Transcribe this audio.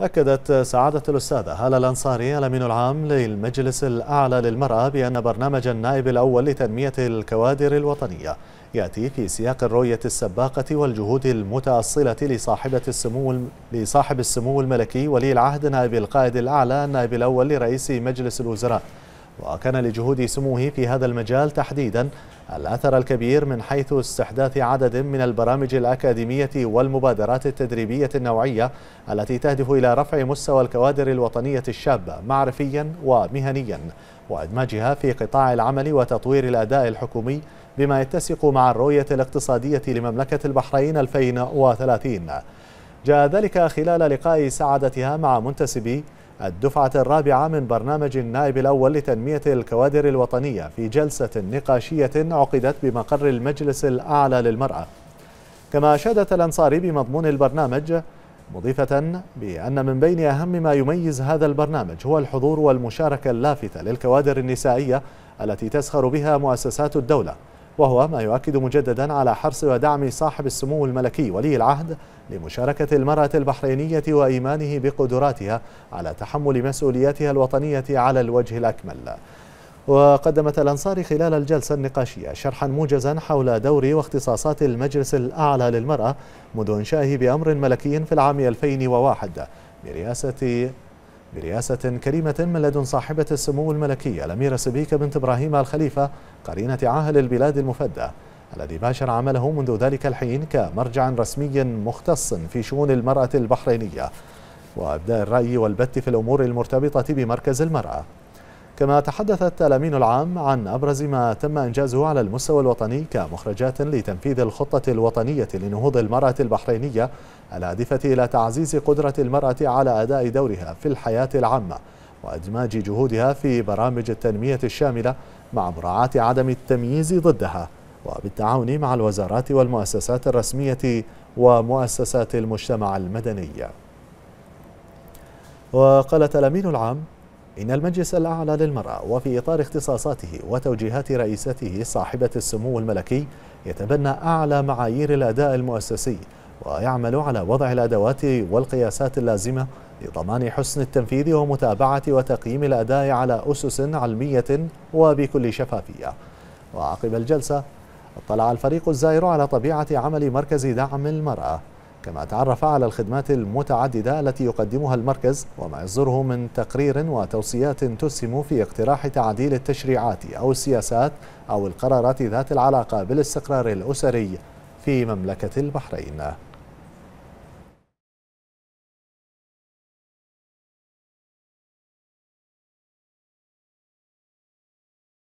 أكدت سعادة الأستاذة هالة الأنصاري الأمين العام للمجلس الأعلى للمرأة بأن برنامج النائب الأول لتنمية الكوادر الوطنية يأتي في سياق الرؤية السباقة والجهود المتأصلة لصاحبة السمو لصاحب السمو الملكي ولي العهد نائب القائد الأعلى النائب الأول لرئيس مجلس الوزراء وكان لجهود سموه في هذا المجال تحديدا الأثر الكبير من حيث استحداث عدد من البرامج الأكاديمية والمبادرات التدريبية النوعية التي تهدف إلى رفع مستوى الكوادر الوطنية الشابة معرفيا ومهنيا وإدماجها في قطاع العمل وتطوير الأداء الحكومي بما يتسق مع الرؤية الاقتصادية لمملكة البحرين 2030 جاء ذلك خلال لقاء سعادتها مع منتسبي الدفعة الرابعة من برنامج النائب الأول لتنمية الكوادر الوطنية في جلسة نقاشية عقدت بمقر المجلس الأعلى للمرأة كما أشادت الأنصاري بمضمون البرنامج مضيفة بأن من بين أهم ما يميز هذا البرنامج هو الحضور والمشاركة اللافتة للكوادر النسائية التي تسخر بها مؤسسات الدولة وهو ما يؤكد مجددا على حرص ودعم صاحب السمو الملكي ولي العهد لمشاركة المرأة البحرينية وإيمانه بقدراتها على تحمل مسؤولياتها الوطنية على الوجه الأكمل وقدمت الأنصار خلال الجلسة النقاشية شرحا موجزا حول دور واختصاصات المجلس الأعلى للمرأة منذ إنشائه بأمر ملكي في العام 2001 برئاسة برئاسة كريمة من لدن صاحبة السمو الملكي الأميرة سبيكة بنت إبراهيم الخليفة قرينة عاهل البلاد المفدى الذي باشر عمله منذ ذلك الحين كمرجع رسمي مختص في شؤون المرأة البحرينية وأبداء الرأي والبت في الأمور المرتبطة بمركز المرأة كما تحدث التلامين العام عن أبرز ما تم إنجازه على المستوى الوطني كمخرجات لتنفيذ الخطة الوطنية لنهوض المرأة البحرينية الهادفة إلى تعزيز قدرة المرأة على أداء دورها في الحياة العامة وإدماج جهودها في برامج التنمية الشاملة مع مراعاة عدم التمييز ضدها وبالتعاون مع الوزارات والمؤسسات الرسمية ومؤسسات المجتمع المدني وقال الأمين العام إن المجلس الأعلى للمرأة وفي إطار اختصاصاته وتوجيهات رئيسته صاحبة السمو الملكي يتبنى أعلى معايير الأداء المؤسسي ويعمل على وضع الأدوات والقياسات اللازمة لضمان حسن التنفيذ ومتابعة وتقييم الأداء على أسس علمية وبكل شفافية وعقب الجلسة اطلع الفريق الزائر على طبيعة عمل مركز دعم المرأة كما تعرف على الخدمات المتعددة التي يقدمها المركز وما يصدره من تقرير وتوصيات تسهم في اقتراح تعديل التشريعات أو السياسات أو القرارات ذات العلاقة بالاستقرار الأسري في مملكة البحرين